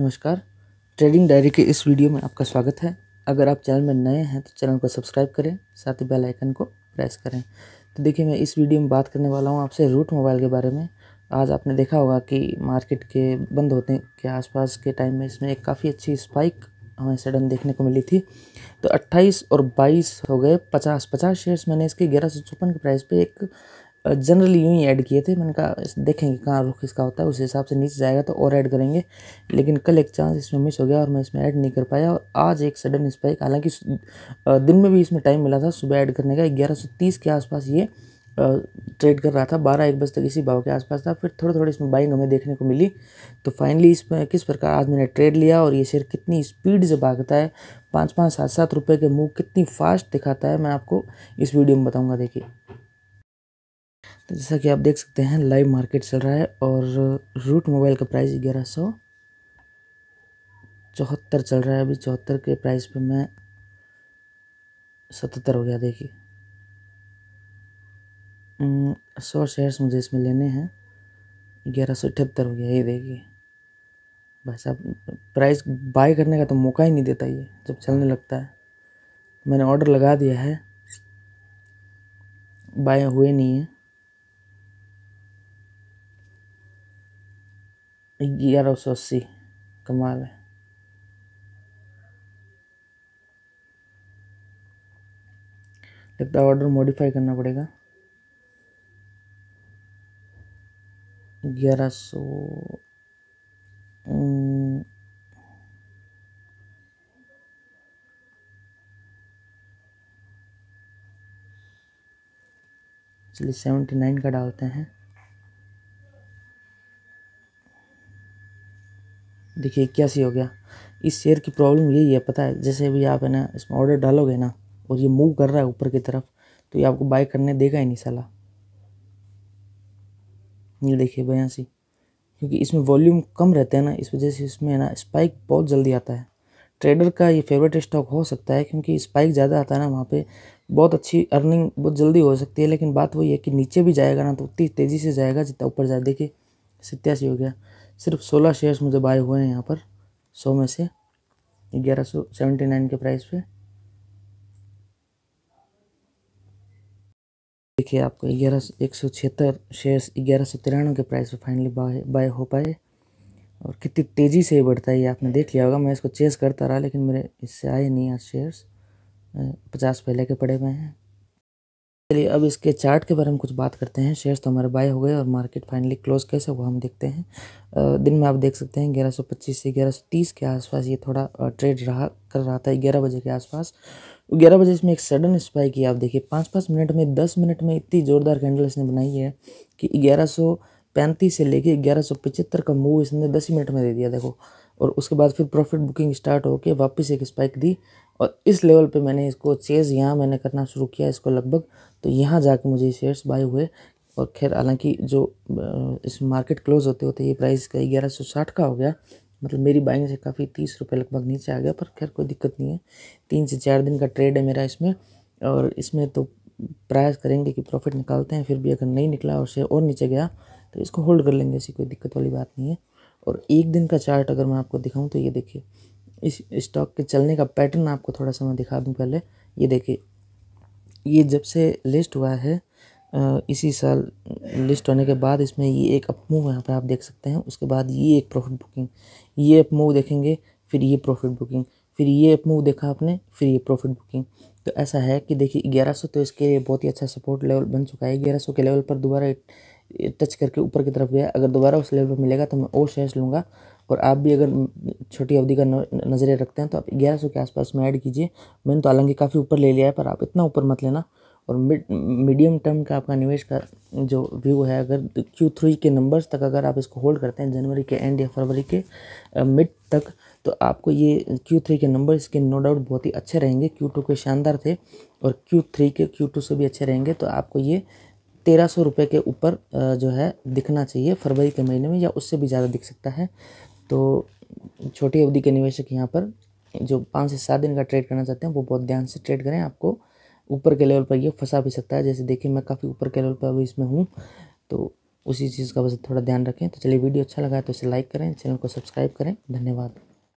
नमस्कार trading diary के इस वीडियो में आपका स्वागत है अगर आप चैनल में नए हैं तो चैनल को सब्सक्राइब करें साथ ही बेल आइकन को प्रेस करें तो देखिए मैं इस वीडियो में बात करने वाला हूँ आपसे रूट मोबाइल के बारे में आज आपने देखा होगा कि मार्केट के बंद होने के आसपास के टाइम में इसमें एक काफ़ी अच्छी स्पाइक हमें सडन देखने को मिली थी तो अट्ठाईस और बाईस हो गए पचास पचास शेयर्स मैंने इसके ग्यारह सौ छप्पन के प्राइस पर एक जनरली यूँ ही ऐड किए थे मैंने कहा देखेंगे कहाँ रुख इसका होता है उस हिसाब से नीचे जाएगा तो और ऐड करेंगे लेकिन कल एक चांस इसमें मिस हो गया और मैं इसमें ऐड नहीं कर पाया और आज एक सडन स्पाइक हालांकि दिन में भी इसमें टाइम मिला था सुबह ऐड करने का ग्यारह के आसपास ये ट्रेड कर रहा था बारह एक बजे तक इसी भाव के आसपास था फिर थोड़ी थोड़ी इसमें बाइंग हमें देखने को मिली तो फाइनली इसमें किस प्रकार आज मैंने ट्रेड लिया और ये शेयर कितनी स्पीड से भागता है पाँच पाँच सात सात रुपये के मूव कितनी फास्ट दिखाता है मैं आपको इस वीडियो में बताऊँगा देखिए तो जैसा कि आप देख सकते हैं लाइव मार्केट चल रहा है और रूट मोबाइल का प्राइस ग्यारह सौ चौहत्तर चल रहा है अभी चौहत्तर के प्राइस पे मैं सतहत्तर हो गया देखिए हम्म, सौ शेयर्स मुझे इसमें लेने हैं ग्यारह सौ अठहत्तर हो गया ये देखिए भाई साहब प्राइस बाय करने का तो मौका ही नहीं देता ये जब चलने लगता है मैंने ऑर्डर लगा दिया है बाय हुए नहीं है ग्यारह सौ अस्सी कमाल है लगता है ऑर्डर मॉडिफाई करना पड़ेगा ग्यारह सौ चलिए सेवेंटी नाइन का डालते हैं देखिए इक्यासी हो गया इस शेयर की प्रॉब्लम यही है पता है जैसे भी आप है ना इसमें ऑर्डर डालोगे ना और ये मूव कर रहा है ऊपर की तरफ तो ये आपको बाय करने देगा ही नहीं साला ये देखिए बयासी क्योंकि इसमें वॉल्यूम कम रहता है ना इस वजह से इसमें ना स्पाइक बहुत जल्दी आता है ट्रेडर का ये फेवरेट स्टॉक हो सकता है क्योंकि स्पाइक ज़्यादा आता है ना वहाँ पे बहुत अच्छी अर्निंग बहुत जल्दी हो सकती है लेकिन बात वही है कि नीचे भी जाएगा ना तो उतनी तेज़ी से जाएगा जितना ऊपर जाए देखिए सत्यासी हो गया सिर्फ सोलह शेयर्स मुझे बाय हुए हैं यहाँ पर सौ में से ग्यारह सौ सेवेंटी नाइन के प्राइस पे देखिए आपको ग्यारह एक सौ छिहत्तर शेयर्स ग्यारह सौ तिरानवे के प्राइस पे फाइनली बाय बाय हो पाए और कितनी तेज़ी से ये बढ़ता है ये आपने देख लिया होगा मैं इसको चेस करता रहा लेकिन मेरे इससे आए नहीं आज शेयर्स पचास पहले के पड़े हुए हैं चलिए अब इसके चार्ट के बारे में कुछ बात करते हैं शेयर्स तो हमारे बाय हो गए और मार्केट फाइनली क्लोज कैसे वो हम देखते हैं दिन में आप देख सकते हैं 1125 से 1130 के आसपास ये थोड़ा ट्रेड रहा कर रहा था ग्यारह बजे के आसपास तो ग्यारह बजे इसमें एक सडन स्पाइक ही आप देखिए पाँच पाँच मिनट में दस मिनट में इतनी ज़ोरदार कैंडल इसने बनाई है कि ग्यारह से लेके ग्यारह का मूव इसने दस मिनट में दे दिया देखो और उसके बाद फिर प्रॉफिट बुकिंग स्टार्ट होकर वापस एक स्पाइक दी और इस लेवल पे मैंने इसको चेज़ यहाँ मैंने करना शुरू किया इसको लगभग तो यहाँ जाके मुझे शेयर्स बाय हुए और खैर हालांकि जो इस मार्केट क्लोज होते होते ये प्राइस का ग्यारह सौ साठ का हो गया मतलब मेरी बाइंग से काफ़ी तीस रुपये लगभग नीचे आ गया पर खैर कोई दिक्कत नहीं है तीन से चार दिन का ट्रेड है मेरा इसमें और इसमें तो प्रयास करेंगे कि प्रॉफिट निकालते हैं फिर भी अगर नहीं निकला और शेयर और नीचे गया तो इसको होल्ड कर लेंगे ऐसी कोई दिक्कत वाली बात नहीं है और एक दिन का चार्ट अगर मैं आपको दिखाऊँ तो ये देखिए इस स्टॉक के चलने का पैटर्न आपको थोड़ा सा मैं दिखा दूँ पहले ये देखिए ये जब से लिस्ट हुआ है इसी साल लिस्ट होने के बाद इसमें ये एक अप मूव यहाँ पर आप देख सकते हैं उसके बाद ये एक प्रॉफिट बुकिंग ये अप मूव देखेंगे फिर ये प्रॉफिट बुकिंग फिर ये अप मूव देखा आपने फिर ये प्रॉफिट बुकिंग तो ऐसा है कि देखिए ग्यारह सौ तो इसके लिए बहुत ही अच्छा सपोर्ट लेवल बन चुका है ग्यारह सौ के लेवल पर दोबारा टच करके ऊपर की तरफ गया अगर दोबारा उस लेवल पर मिलेगा तो मैं और शेयर्स लूँगा और आप भी अगर छोटी अवधि का नज़रें रखते हैं तो आप ग्यारह सौ के आसपास में ऐड कीजिए मैंने तो हालांकि काफ़ी ऊपर ले लिया है पर आप इतना ऊपर मत लेना और मिड मीडियम टर्म का आपका निवेश का जो व्यू है अगर क्यू थ्री के नंबर्स तक अगर आप इसको होल्ड करते हैं जनवरी के एंड या फरवरी के मिड तक तो आपको ये क्यू थ्री के नंबर इसके नो डाउट बहुत ही अच्छे रहेंगे क्यू टू के शानदार थे और क्यू थ्री के क्यू टू से भी अच्छे रहेंगे तो आपको ये तेरह सौ रुपये के ऊपर जो है दिखना चाहिए फरवरी के महीने में या उससे भी ज़्यादा दिख सकता है तो छोटी अवधि के निवेशक यहाँ पर जो पाँच से सात दिन का ट्रेड करना चाहते हैं वो बहुत ध्यान से ट्रेड करें आपको ऊपर के लेवल पर ये फंसा भी सकता है जैसे देखिए मैं काफ़ी ऊपर के लेवल पर अभी इसमें हूँ तो उसी चीज़ का बस थोड़ा ध्यान रखें तो चलिए वीडियो अच्छा लगा तो इसे लाइक करें चैनल को सब्सक्राइब करें धन्यवाद